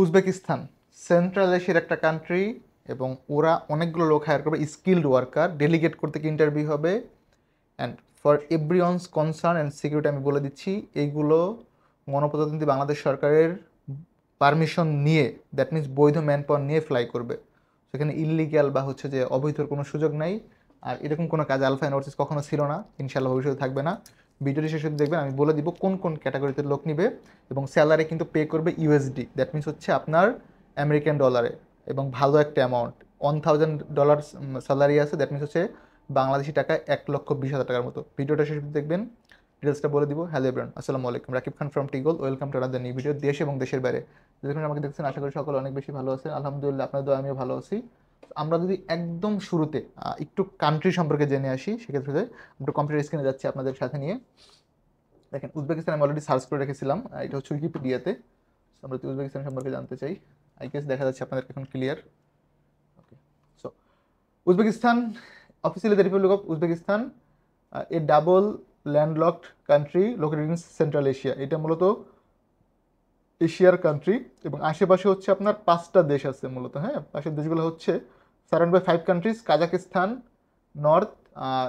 Uzbekistan central এশিয়ার একটা country এবং ওরা অনেকগুলো লোক হায়ার করবে স্কিল্ড ওয়ার্কার ডেলিগেট করতে কি ইন্টারভিউ হবে and for everyone's concern and security আমি বলে দিচ্ছি এইগুলো গণপ্রজাতন্ত্রী বাংলাদেশ সরকারের পারমিশন নিয়ে দ্যাট মিনস বৈধ ম্যান পাওয়ার নিয়ে ফ্লাই করবে সেখানে ইলিগ্যাল বা হচ্ছে যে অবৈধর কোনো সুযোগ নাই আর এরকম কোনো কাজ আলফা এনার্জিস কখনো ছিল না ইনশাল্লাহ ভবিষ্যতে থাকবে না ভিডিওটি শেষ হতে দেখবেন আমি বলে দিব কোন কোন ক্যাটাগরিতে লোক নিবে এবং স্যালারি কিন্তু পে করবে ইউএসডি দ্যাট মিনস হচ্ছে আপনার আমেরিকান ডলারে এবং ভালো একটা amount one thousand dollar salary আছে দ্যাট মিনস হচ্ছে বাংলাদেশি টাকা এক লক্ষ বিশ হাজার টাকার মতো ভিডিওটা শেষ হতে দেখবেন ডিটেলসটা বলে দিব হ্যালো এভরান আসসালামু আলাইকুম রাকিব খান ফ্রম টিগল welcome to another new video দেশ এবং দেশের বাইরে যেখানে আমাকে দেখছেন আশা করি সকল অনেক বেশি ভালো আছেন আলহামদুলিল্লাহ আপনাদের আমিও ভালো আছি আমরা যদি একদম শুরুতে একটু কান্ট্রি সম্পর্কে জেনে আসি সেক্ষেত্রে একটু কম্পিউটার স্ক্রিনে যাচ্ছি আপনাদের সাথে নিয়ে দেখেন উজবেকিস্তান আমি অলরেডি সার্চ করে রেখেছিলাম এটা হচ্ছে উইকিপিডিয়াতে আমরা যদি উজবেকিস্তান সম্পর্কে জানতে চাই আই গেস দেখা যাচ্ছে আপনাদের এখন clear okay so Uzbekistan officially the republic of Uzbekistan a double landlocked country located in central Asia এটা মূলত এশিয়ার কান্ট্রি এবং আশেপাশে হচ্ছে আপনার পাঁচটা দেশ আছে মূলত হ্যাঁ পাশের দেশগুলো হচ্ছে surround by five countries Kazakhstan north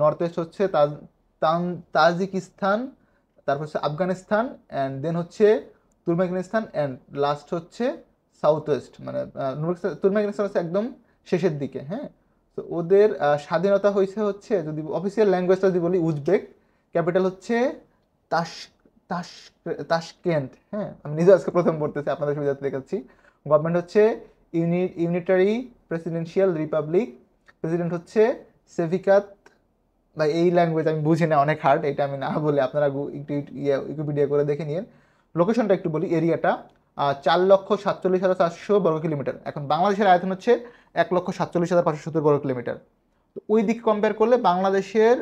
north west হচ্ছে তাজিকিস্তান তারপর হচ্ছে আফগানিস্তান অ্যান্ড দেন হচ্ছে তুর্মেকনিস্তান অ্যান্ড লাস্ট হচ্ছে সাউথ ওয়েস্ট মানে তুর্মেকনিস্তান হচ্ছে একদম শেষের দিকে হ্যাঁ তো ওদের স্বাধীনতা হয়েছে হচ্ছে যদি অফিসিয়াল ল্যাঙ্গুয়েজটা যদি বলি উজবেক ক্যাপিটাল হচ্ছে তাস তাস তাসকেন্ট হ্যাঁ আমি নিজে আজকে প্রথম পড়তেছি আপনাদের সুবিধা দেখাচ্ছি গভর্নমেন্ট হচ্ছে ইউনিটারি প্রেসিডেন্সিয়াল রিপাবলিক প্রেসিডেন্ট হচ্ছে সেভিকাত বা এই ল্যাঙ্গুয়েজ আমি বুঝি না অনেক হার্ড এটা আমি না বলে আপনারা একটু উইকিপিডিয়া করে দেখে নিন লোকেশনটা একটু বলি এরিয়াটা চার লক্ষ সাতচল্লিশ হাজার চারশো বর্গ কিলোমিটার এখন বাংলাদেশের আয়তন হচ্ছে এক লক্ষ সাতচল্লিশ হাজার পাঁচশো সত্তর বর্গ কিলোমিটার তো ওই দিক কম্পেয়ার করলে বাংলাদেশের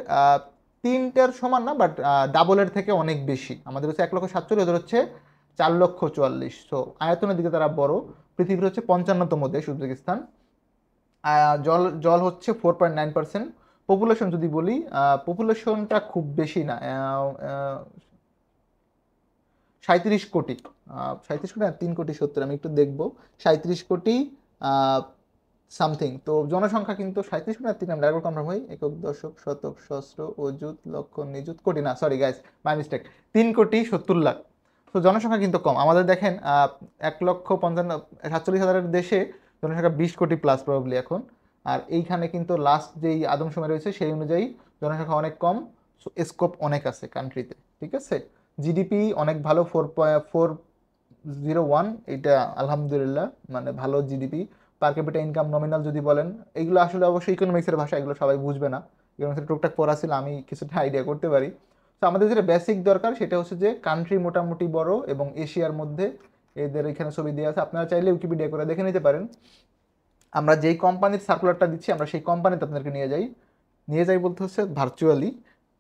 তিনটার সমান না বাট ডাবলের থেকে অনেক বেশি আমাদের হচ্ছে এক লক্ষ সাতচল্লিশ হাজার হচ্ছে চার লক্ষ চুয়াল্লিশ তো আয়তনের দিকে তারা বড় পৃথিবীর হচ্ছে পঞ্চান্নতম দেশ উজবেকিস্তান জল জল হচ্ছে four point nine percent population যদি বলি পপুলেশনটা খুব বেশি না সাঁত্রিশ কোটি সাঁত্রিশ কোটি তিন কোটি সত্তর আমি একটু দেখব সাঁত্রিশ কোটি সামথিং তো জনসংখ্যা কিন্তু সাঁত্রিশ কোটি তিন আমরা একবার কনফার্ম হই একক দশক শতক সহস্র অযুত লক্ষ নিযুত কোটি না সরি গাইস মাই মিস্টেক তিন কোটি সত্তর লাখ তো জনসংখ্যা কিন্তু কম আমাদের দেখেন এক লক্ষ পঞ্চান্ন সাতচল্লিশ হাজারের দেশে জনসংখ্যা বিশ কোটি প্লাস প্রবলি এখন আর এইখানে কিন্তু লাস্ট যেই আদমসময় রয়েছে সেই অনুযায়ী জনসংখ্যা অনেক কম স্কোপ অনেক আছে কান্ট্রিতে ঠিক আছে জিডিপি অনেক ভালো ফোর ফোর জিরো ওয়ান এটা আলহামদুলিল্লাহ মানে ভালো GDP per capita income nominal যদি বলেন এগুলো আসলে অবশ্যই ইকোনমিক্সের ভাষা এগুলো সবাই বুঝবে না ইকোনমিক্সের টুকটাক পড়া ছিল আমি কিছুটা আইডিয়া করতে পারি তো আমাদের যেটা বেসিক দরকার সেটা হচ্ছে যে কান্ট্রি মোটামুটি বড় এবং এশিয়ার মধ্যে এদের এখানে ছবি দেওয়া আছে আপনারা চাইলে উইকিপিডিয়া করে দেখে নিতে পারেন আমরা যেই কোম্পানির সার্কুলারটা দিচ্ছি আমরা সেই কোম্পানিতে আপনাদেরকে নিয়ে যাই নিয়ে যাই বলতে হচ্ছে ভার্চুয়ালি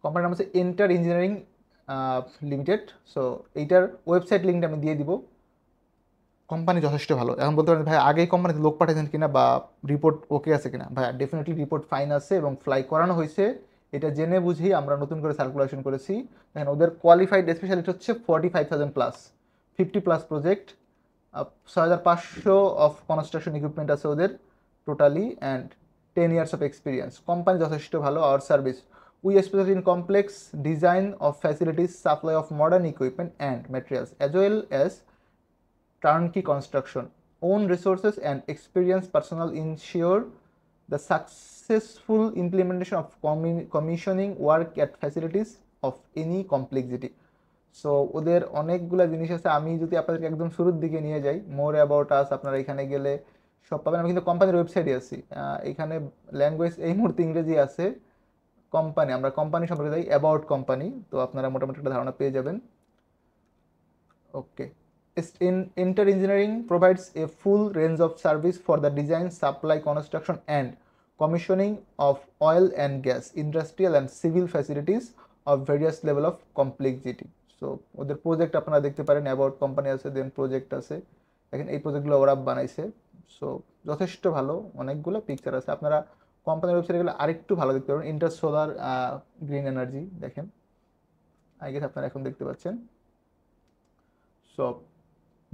কোম্পানির নাম হচ্ছে এন্টার ইঞ্জিনিয়ারিং লিমিটেড সো এইটার ওয়েবসাইট লিঙ্কটা আমি দিয়ে দিব কোম্পানি যথেষ্ট ভালো এখন বলতে পারেন ভাই আগেই কোম্পানিতে লোক পাঠিয়েছেন কিনা বা রিপোর্ট ওকে আছে কিনা ভাই ডেফিনেটলি রিপোর্ট ফাইন আছে এবং ফ্লাই করানো হয়েছে এটা জেনে বুঝেই আমরা নতুন করে সার্কুলেশন করেছি দেখেন ওদের কোয়ালিফাইড স্পেশালিস্ট হচ্ছে forty five thousand plus fifty plus project ছয় হাজার পাঁচশো অফ কনস্ট্রাকশন ইকুইপমেন্ট আছে ওদের totally and ten years of experience company যথেষ্ট ভালো our service we special in complex design of facilities supply of modern equipment and materials as well as turnkey construction own resources and experience personal insure the successful implementation of commissioning work at facilities of any complexity so ওদের অনেকগুলো জিনিস আছে আমি যদি আপনাদেরকে একদম শুরুর দিকে নিয়ে যাই মোর অ্যাবাউট আস আপনারা এখানে গেলে সব পাবেন আমি কিন্তু কোম্পানির ওয়েবসাইটে আছি এখানে ল্যাঙ্গুয়েজ এই মুহূর্তে ইংরেজি আছে কোম্পানি আমরা কোম্পানি সম্পর্কে যাই অ্যাবাউট কোম্পানি তো আপনারা মোটামুটি একটা ধারণা পেয়ে যাবেন okay Enter Engineering provides a full range of service for the design supply construction and commissioning of oil and gas, industrial and civil facilities of various level of complexity. So ওদের project আপনারা দেখতে পারেন about company আছে দেন project আছে দেখেন এই প্রজেক্টগুলো ওরা বানাইছে সো যথেষ্ট ভালো অনেকগুলো পিকচার আছে আপনারা কোম্পানির ওয়েবসাইটে গেলে আরেকটু ভালো দেখতে পারবেন ইন্টার সোলার গ্রিন এনার্জি দেখেন আই গেস আপনারা এখন দেখতে পাচ্ছেন সব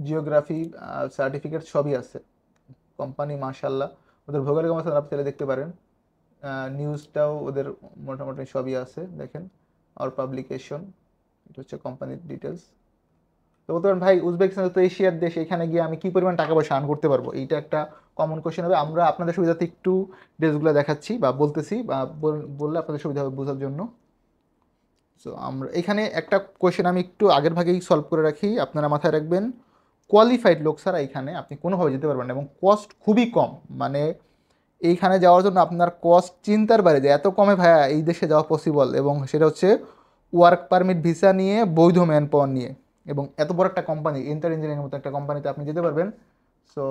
জিওগ্রাফি সার্টিফিকেট সবই আছে কোম্পানি মাশাল্লাহ ওদের ভৌগোলিক অবস্থান আপনি তাহলে দেখতে পারেন নিউজটাও ওদের মোটামুটি সবই আছে দেখেন আর পাবলিকেশন এটা হচ্ছে কোম্পানির ডিটেলস তো বলতে পারেন ভাই উজবেকিস্তান তো এশিয়ার দেশ এখানে গিয়ে আমি কী পরিমাণ টাকা পয়সা আর্ন করতে পারবো এইটা একটা কমন কোয়েশন হবে আমরা আপনাদের সুবিধাতে একটু ড্রেসগুলো দেখাচ্ছি বা বলতেছি বা বললে আপনাদের সুবিধা হবে বোঝার জন্য সো আমরা এখানে একটা কোয়েশ্চেন আমি একটু আগের ভাগেই সলভ করে রাখি আপনারা মাথায় রাখবেন কোয়ালিফাইড লোক ছাড়া এইখানে আপনি কোনোভাবে যেতে পারবেন না এবং কস্ট খুবই কম মানে এইখানে যাওয়ার জন্য আপনার কস্ট চিন্তার বাইরে যে এত কমে ভাইয়া এই দেশে যাওয়া পসিবল এবং সেটা হচ্ছে ওয়ার্ক পারমিট ভিসা নিয়ে বৈধ ম্যান পাওয়ার নিয়ে এবং এত বড় একটা কোম্পানি ইন্টার ইঞ্জিনিয়ারিং মতো একটা কোম্পানিতে আপনি যেতে পারবেন সো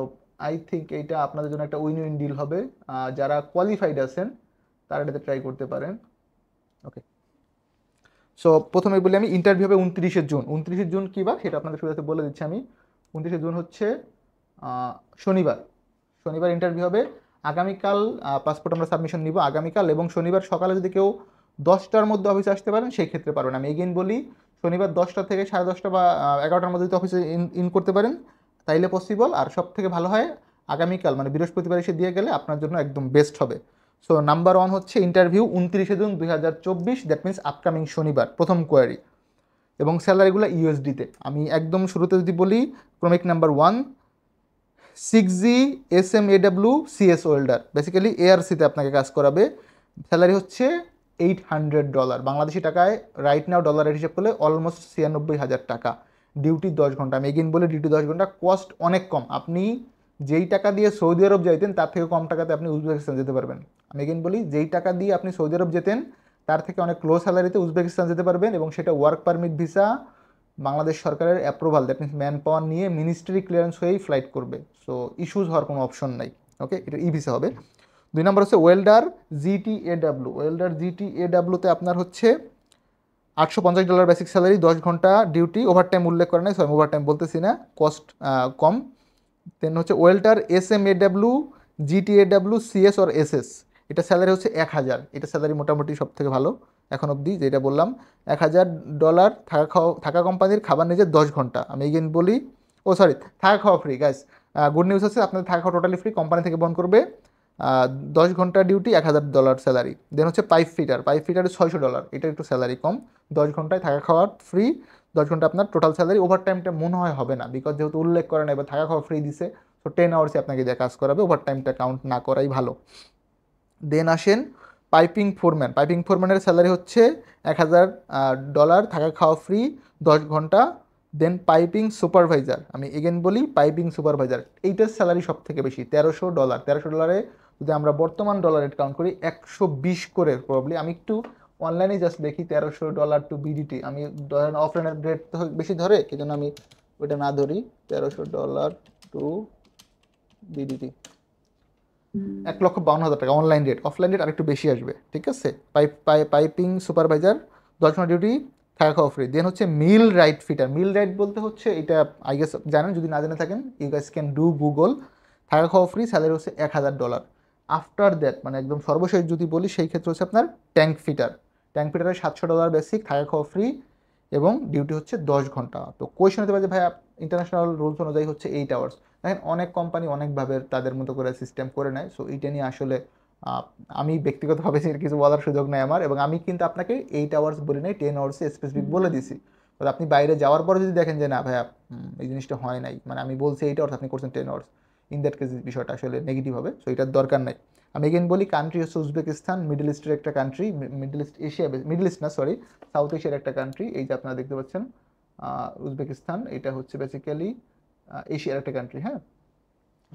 আই থিঙ্ক এইটা আপনাদের জন্য একটা উইন উইন ডিল হবে যারা কোয়ালিফাইড আছেন তারা এটাতে ট্রাই করতে পারেন ওকে সো প্রথমে বলি আমি ইন্টারভিউ হবে উনত্রিশে জুন উনত্রিশে জুন কী বা সেটা আপনাদের সুবিধাতে বলে দিচ্ছি আমি উনত্রিশে জুন হচ্ছে শনিবার শনিবার ইন্টারভিউ হবে আগামীকাল পাসপোর্ট আমরা সাবমিশন নিব আগামীকাল এবং শনিবার সকালে যদি কেউ দশটার মধ্যে অফিসে আসতে পারেন সেই ক্ষেত্রে পারবেন আমি এগেন বলি শনিবার দশটা থেকে সাড়ে দশটা বা এগারোটার মধ্যে যদি অফিসে ইন করতে পারেন তাইলে পসিবল আর সব থেকে ভালো হয় আগামীকাল মানে বৃহস্পতিবার এসে দিয়ে গেলে আপনার জন্য একদম বেস্ট হবে সো নাম্বার ওয়ান হচ্ছে ইন্টারভিউ উনত্রিশে জুন দুই হাজার চব্বিশ দ্যাট মিনস আপকামিং শনিবার প্রথম কোয়ারি এবং স্যালারিগুলো ইউএসডিতে আমি একদম শুরুতে যদি বলি ক্রমিক number one six G S M AW CS welder basically এআরসিতে আপনাকে কাজ করাবে স্যালারি হচ্ছে এইট হান্ড্রেড ডলার বাংলাদেশি টাকায় রাইট নাও ডলারের হিসেব করলে অলমোস্ট ছিয়ানব্বই হাজার টাকা ডিউটি দশ ঘন্টা আমি এগিন বলে ডিউটি দশ ঘন্টা কস্ট অনেক কম আপনি যেই টাকা দিয়ে সৌদি আরব যাইতেন তার থেকে কম টাকাতে আপনি উজবেকিস্তান যেতে পারবেন আমি এগিন বলি যেই টাকা দিয়ে আপনি সৌদি আরব যেতেন তার থেকে অনেক ক্লো স্যালারিতে উজবেকিস্তান যেতে পারবেন এবং সেটা ওয়ার্ক পারমিট ভিসা বাংলাদেশ সরকারের approval that means man power নিয়ে মিনিস্ট্রি ক্লিয়ারেন্স হয়েই ফ্লাইট করবে সো ইস্যুজ হওয়ার কোনো অপশন নাই ওকে এটা ই e ভিসা হবে দুই নম্বর হচ্ছে welder GT AW welder GT এডাব্লুতে আপনার হচ্ছে আটশো পঞ্চাশ ডলার বেসিক স্যালারি দশ ঘন্টা ডিউটি ওভারটাইম উল্লেখ করে নাই সরি ওভারটাইম বলতেছি না কস্ট কম দেন হচ্ছে welder S M AW GT AW CS S S এটা স্যালারি হচ্ছে এক হাজার এটা স্যালারি মোটামুটি সব থেকে ভালো এখন অবধি যেটা বললাম এক হাজার ডলার থাকা খাওয়া থাকা কোম্পানির খাবার নিজের দশ ঘন্টা আমি এগেন বলি ও সরি থাকা খাওয়া ফ্রি গ্যাস গুড নিউজ হচ্ছে আপনাদের থাকা খাওয়া টোটালি ফ্রি কোম্পানি থেকে বন্ধ করবে দশ ঘন্টা ডিউটি এক হাজার ডলার স্যালারি দেন হচ্ছে পাইপ ফিটার পাইপ ফিটারে ছয়শো ডলার এটা একটু স্যালারি কম দশ ঘন্টায় থাকা খাওয়া ফ্রি দশ ঘন্টা আপনার টোটাল স্যালারি ওভার টাইমটা মনে হয় হবে না বিকজ যেহেতু উল্লেখ করে না এবার থাকা খাওয়া ফ্রি দিছে তো টেন আওয়ার্সে আপনাকে দিয়ে কাজ করাবে ওভার টাইমটা কাউন্ট না করাই ভালো দেন আসেন পাইপিং ফোরম্যান পাইপিং ফোরম্যানের স্যালারি হচ্ছে এক হাজার ডলার থাকা খাওয়া ফ্রি দশ ঘন্টা দেন পাইপিং সুপারভাইজার আমি এগেন বলি পাইপিং সুপারভাইজার এইটার স্যালারি সব থেকে বেশি তেরোশো ডলার তেরোশো ডলারে যদি আমরা বর্তমান ডলার রেট কাউন্ট করি একশো বিশ করে প্রবলি আমি একটু অনলাইনে জাস্ট দেখি তেরোশো ডলার টু বিডিটি আমি ধরেন অফলাইনের রেট তো বেশি ধরে এই আমি ওইটা না ধরি তেরোশো ডলার টু বিডিটি এক লক্ষ বাউন্ন হাজার টাকা অনলাইন রেট অফলাইন রেট আরেকটু বেশি আসবে ঠিক আছে পাইপ পাইপিং সুপারভাইজার দশ ঘন্টা ডিউটি থাকা খাওয়া ফ্রি দেন হচ্ছে millwright fitter millwright বলতে হচ্ছে এটা আই গেস জানেন যদি না জেনে থাকেন you guys can do Google থাকা খাওয়া ফ্রি স্যালারি হচ্ছে এক হাজার ডলার আফটার দ্যাট মানে একদম সর্বশেষ যদি বলি সেই ক্ষেত্রে হচ্ছে আপনার ট্যাঙ্ক ফিটার ট্যাঙ্ক ফিটারে সাতশো ডলার বেসিক থাকা খাওয়া ফ্রি এবং ডিউটি হচ্ছে দশ ঘন্টা তো কোয়েশন হতে পারে যে ভাই ইন্টারন্যাশনাল রুলস অনুযায়ী হচ্ছে এইট আওয়ার্স দেখেন অনেক কোম্পানি অনেকভাবে তাদের মতো করে সিস্টেম করে নেয় সো এইটা নিয়ে আসলে আমি ব্যক্তিগতভাবে কিছু বলার সুযোগ নেই আমার এবং আমি কিন্তু আপনাকে এইট আওয়ার্স বলি নাই টেন আওয়ার্সে স্পেসিফিক বলে দিছি আপনি বাইরে যাওয়ার পরে যদি দেখেন যে না ভাইয়া এই জিনিসটা হয় নাই মানে আমি বলছি এইট আওয়ার্স আপনি করছেন ten hours in that case বিষয়টা আসলে নেগেটিভ হবে সো এটার দরকার নাই আমি এগেন বলি কান্ট্রি হচ্ছে উজবেকিস্তান মিডল ইস্টের একটা country middle east Asia middle east না সরি সাউথ এশিয়ার একটা কান্ট্রি এই যে আপনারা দেখতে পাচ্ছেন উজবেকিস্তান এটা হচ্ছে বেসিক্যালি এশিয়ার একটা কান্ট্রি হ্যাঁ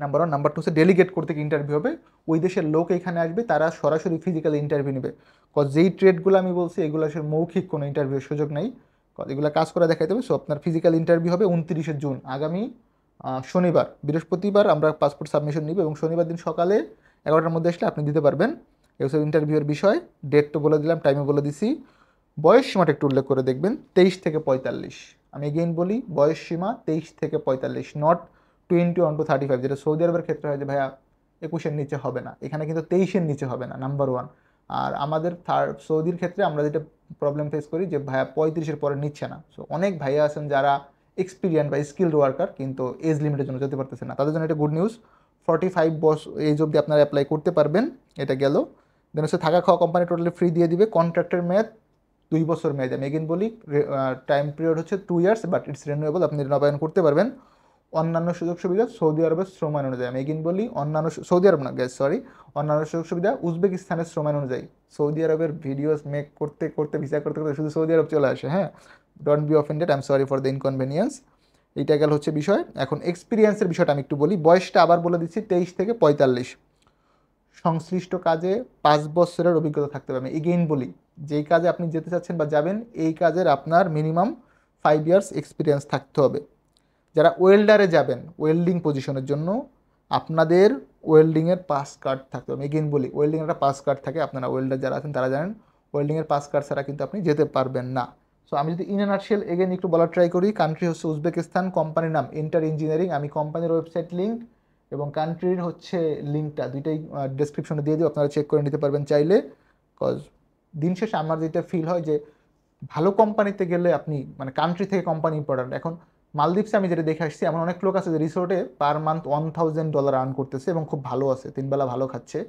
নাম্বার ওয়ান নাম্বার টু হচ্ছে ডেলিগেট করতে ইন্টারভিউ হবে ওই দেশের লোক এখানে আসবে তারা সরাসরি ফিজিক্যাল ইন্টারভিউ নেবে কজ যেই ট্রেডগুলো আমি বলছি এগুলো আসলে মৌখিক কোনো ইন্টারভিউর সুযোগ নেই এগুলো কাজ করে দেখাই দেবে সো আপনার ফিজিক্যাল ইন্টারভিউ হবে উনত্রিশে জুন আগামী শনিবার বৃহস্পতিবার আমরা পাসপোর্ট সাবমিশন নিব এবং শনিবার দিন সকালে এগারোটার মধ্যে আসলে আপনি দিতে পারবেন এসব ইন্টারভিউয়ের বিষয় ডেট তো বলে দিলাম টাইমে বলে দিছি বয়স সীমাটা একটু উল্লেখ করে দেখবেন তেইশ থেকে পঁয়তাল্লিশ আমি এগেইন বলি বয়স সীমা তেইশ থেকে পঁয়তাল্লিশ not twenty one to thirty five যেটা সৌদি আরবের ক্ষেত্রে হয় যে ভাইয়া একুশের নিচে হবে না এখানে কিন্তু তেইশের নিচে হবে না নাম্বার ওয়ান আর আমাদের থার্ড সৌদির ক্ষেত্রে আমরা যেটা প্রবলেম ফেস করি যে ভাইয়া পঁয়ত্রিশের পরে নিচ্ছে না সো অনেক ভাইয়া আছেন যারা এক্সপিরিয়েন্স বা স্কিল্ড ওয়ার্কার কিন্তু এজ লিমিটের জন্য যেতে পারতেছে না তাদের জন্য এটা গুড নিউজ ফর্টি ফাইভ বস এজ অবধি আপনারা অ্যাপ্লাই করতে পারবেন এটা গেল দেন হচ্ছে থাকা খাওয়া কোম্পানি টোটালি ফ্রি দিয়ে দিবে কন্ট্রাক্টের মেয়াদ দুই বছর মেয়াদে আমি এগেন বলি টাইম পিরিয়ড হচ্ছে two years but it's renewable আপনি নবায়ন করতে পারবেন অন্যান্য সুযোগ সুবিধা সৌদি আরবের শ্রম আইন অনুযায়ী আমি এগেন বলি অন্যান্য সৌদি আরব না গ্যাস সরি অন্যান্য সুযোগ সুবিধা উজবেকিস্তানের শ্রম আইন অনুযায়ী সৌদি আরবের ভিডিওস মেক করতে করতে ভিসা করতে করতে শুধু সৌদি আরব চলে আসে হ্যাঁ don't be offended I am sorry for the inconvenience এইটা গেল হচ্ছে বিষয় এখন এক্সপিরিয়েন্সের বিষয়টা আমি একটু বলি বয়সটা আবার বলে দিচ্ছি তেইশ থেকে পঁয়তাল্লিশ সংশ্লিষ্ট কাজে পাঁচ বছরের অভিজ্ঞতা থাকতে হবে আমি এগেইন বলি যেই কাজে আপনি যেতে চাচ্ছেন বা যাবেন এই কাজের আপনার মিনিমাম ফাইভ ইয়ার্স এক্সপিরিয়েন্স থাকতে হবে যারা ওয়েল্ডারে যাবেন ওয়েল্ডিং পজিশনের জন্য আপনাদের ওয়েল্ডিংয়ের পাস কার্ড থাকতে হবে এগেন বলি ওয়েল্ডিং একটা পাস কার্ড থাকে আপনারা ওয়েল্ডার যারা আছেন তারা জানেন ওয়েল্ডিংয়ের পাস কার্ড ছাড়া কিন্তু আপনি যেতে পারবেন না সো আমি যদি ইন এগেন একটু বলার ট্রাই করি কান্ট্রি হচ্ছে উজবেকিস্তান কোম্পানির নাম ইন্টার ইঞ্জিনিয়ারিং আমি কোম্পানির ওয়েবসাইট লিঙ্ক এবং কান্ট্রির হচ্ছে লিঙ্কটা দুইটাই ডিসক্রিপশনে দিয়ে দিই আপনারা চেক করে নিতে পারবেন চাইলে কজ দিন শেষে আমার যেটা ফিল হয় যে ভালো কোম্পানিতে গেলে আপনি মানে কান্ট্রি থেকে কোম্পানি ইম্পর্টেন্ট এখন মালদ্বীপসে আমি যেটা দেখে আসছি এমন অনেক লোক আছে যে রিসোর্টে per month one thousand dollar earn করতেছে এবং খুব ভালো আছে তিনবেলা ভালো খাচ্ছে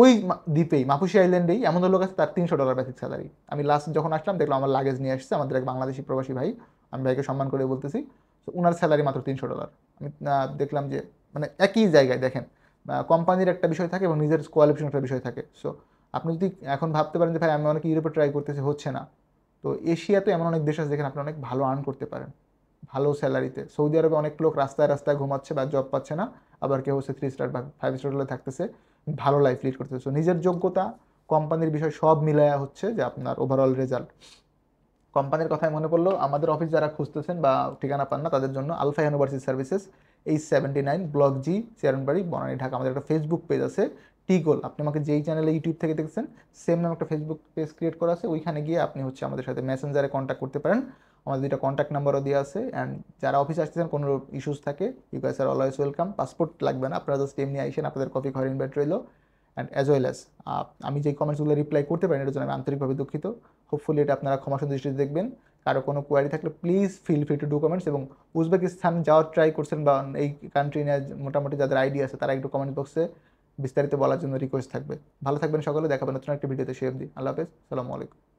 ওই দ্বীপেই মাপুসি আইল্যান্ডেই এমন লোক আছে তার তিনশো ডলার বেসিক স্যালারি আমি লাস্ট যখন আসলাম দেখলাম আমার লাগেজ নিয়ে আসছে আমাদের এক বাংলাদেশি প্রবাসী ভাই আমি ভাইকে সম্মান করে বলতেছি তো ওনার স্যালারি মাত্র তিনশো ডলার আমি দেখলাম যে মানে একই জায়গায় দেখেন কোম্পানির একটা বিষয় থাকে এবং নিজের কোয়ালিফিকেশন একটা বিষয় থাকে সো আপনি যদি এখন ভাবতে পারেন যে ভাই আমি অনেক ইউরোপে ট্রাই করতেছি হচ্ছে না তো এশিয়াতে এমন অনেক দেশ আছে যেখানে আপনি অনেক ভালো আর্ন করতে পারেন ভালো স্যালারিতে সৌদি আরবে অনেক লোক রাস্তায় রাস্তায় ঘুমাচ্ছে বা জব পাচ্ছে না আবার কেউ হচ্ছে থ্রি স্টার বা ফাইভ স্টার হোটেলে থাকতেছে ভালো লাইফ লিড করতেছে সো নিজের যোগ্যতা কোম্পানির বিষয় সব মিলায়া হচ্ছে যে আপনার ওভারঅল রেজাল্ট কোম্পানির কথায় মনে পড়লো আমাদের অফিস যারা খুঁজতেছেন বা ঠিকানা পান না তাদের জন্য আলফা ইউনিভার্সিটি সার্ভিসেস এই seventy nine block G Chairmanbari Banani Dhaka আমাদের একটা ফেসবুক পেজ আছে টি গোল আপনি আমাকে যেই চ্যানেলে ইউটিউব থেকে দেখছেন সেম নাম একটা ফেসবুক পেজ ক্রিয়েট করা আছে ওইখানে গিয়ে আপনি হচ্ছে আমাদের সাথে মেসেঞ্জারে কন্ট্যাক্ট করতে পারেন আমাদের দুইটা কন্ট্যাক্ট নাম্বারও দেওয়া আছে অ্যান্ড যারা অফিসে আসতেছেন কোনো ইস্যুস থাকে you guys are always welcome passport লাগবে না আপনারা জাস্ট এমনি আইসেন আপনাদের কপি ঘরে ইনভাইট রইল অ্যান্ড অ্যাজ ওয়েল অ্যাজ আমি যেই কমেন্টসগুলো রিপ্লাই করতে পারি এটার জন্য আমি আন্তরিকভাবে দুঃখিত হোপফুলি এটা আপনারা ক্ষমা দৃষ্টিতে দেখবেন কারো কোনো কোয়ারি থাকলে please feel free to do comments এবং উজবেকিস্তান যাওয়ার ট্রাই করছেন বা এই কান্ট্রি নিয়ে মোটামুটি যাদের আইডিয়া আছে তারা একটু কমেন্ট বক্সে বিস্তারিত বলার জন্য রিকোয়েস্ট থাকবে ভালো থাকবেন সকলে দেখাবেন নতুন একটা ভিডিওতে শেয়ার দিই আল্লাহ হাফেজ সালামু আলাইকুম